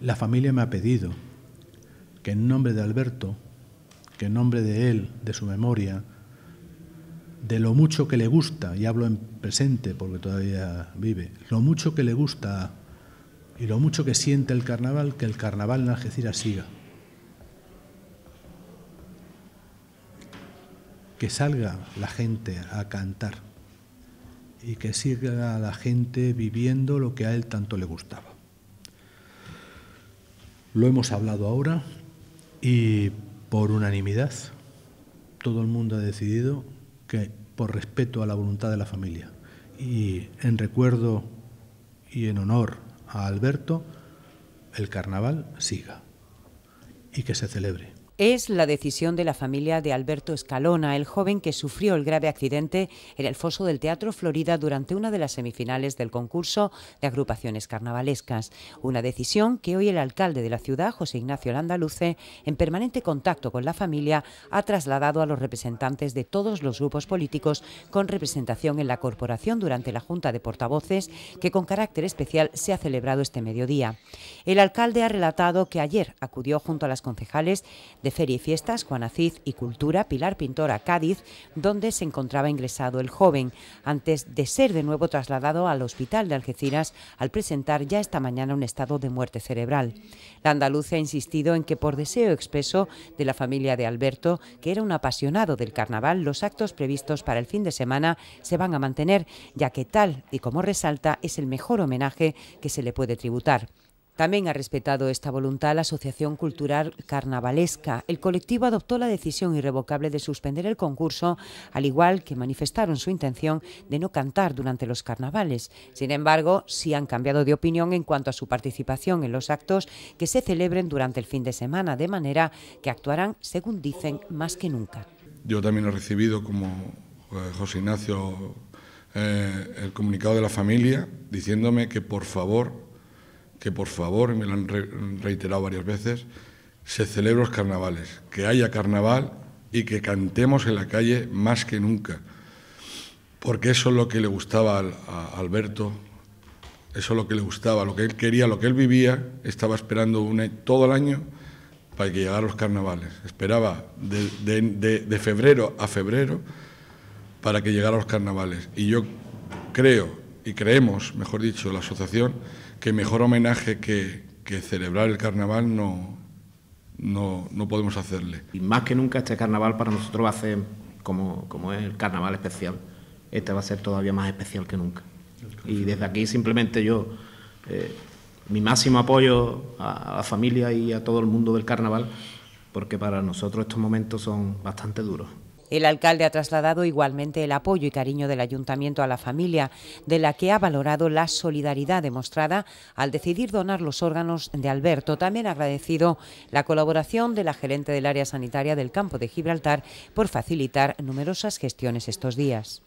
La familia me ha pedido que en nombre de Alberto, que en nombre de él, de su memoria, de lo mucho que le gusta, y hablo en presente porque todavía vive, lo mucho que le gusta y lo mucho que siente el carnaval, que el carnaval en Algeciras siga. Que salga la gente a cantar y que siga la gente viviendo lo que a él tanto le gustaba. Lo hemos hablado ahora y por unanimidad todo el mundo ha decidido que por respeto a la voluntad de la familia y en recuerdo y en honor a Alberto, el carnaval siga y que se celebre es la decisión de la familia de Alberto Escalona, el joven que sufrió el grave accidente en el foso del Teatro Florida durante una de las semifinales del concurso de agrupaciones carnavalescas. Una decisión que hoy el alcalde de la ciudad, José Ignacio Landaluce, en permanente contacto con la familia, ha trasladado a los representantes de todos los grupos políticos con representación en la corporación durante la Junta de Portavoces, que con carácter especial se ha celebrado este mediodía. El alcalde ha relatado que ayer acudió junto a las concejales de de Feria y Fiestas, Juan Aziz y Cultura, Pilar Pintora, Cádiz, donde se encontraba ingresado el joven, antes de ser de nuevo trasladado al hospital de Algeciras al presentar ya esta mañana un estado de muerte cerebral. La andaluza ha insistido en que por deseo expreso de la familia de Alberto, que era un apasionado del carnaval, los actos previstos para el fin de semana se van a mantener, ya que tal y como resalta es el mejor homenaje que se le puede tributar. También ha respetado esta voluntad la Asociación Cultural Carnavalesca. El colectivo adoptó la decisión irrevocable de suspender el concurso, al igual que manifestaron su intención de no cantar durante los carnavales. Sin embargo, sí han cambiado de opinión en cuanto a su participación en los actos que se celebren durante el fin de semana, de manera que actuarán, según dicen, más que nunca. Yo también he recibido, como eh, José Ignacio, eh, el comunicado de la familia diciéndome que por favor que por favor, me lo han reiterado varias veces, se celebren los carnavales, que haya carnaval y que cantemos en la calle más que nunca, porque eso es lo que le gustaba a Alberto, eso es lo que le gustaba, lo que él quería, lo que él vivía, estaba esperando todo el año para que llegaran los carnavales, esperaba de, de febrero a febrero para que llegaran los carnavales. Y yo creo y creemos, mejor dicho, la asociación, que mejor homenaje que, celebrar el carnaval no, no, podemos hacerle. Y más que nunca este carnaval para nosotros va a ser, como, es el carnaval especial, este va a ser todavía más especial que nunca. Y desde aquí simplemente yo, eh, mi máximo apoyo a la familia y a todo el mundo del carnaval, porque para nosotros estos momentos son bastante duros. El alcalde ha trasladado igualmente el apoyo y cariño del ayuntamiento a la familia, de la que ha valorado la solidaridad demostrada al decidir donar los órganos de Alberto. También ha agradecido la colaboración de la gerente del área sanitaria del campo de Gibraltar por facilitar numerosas gestiones estos días.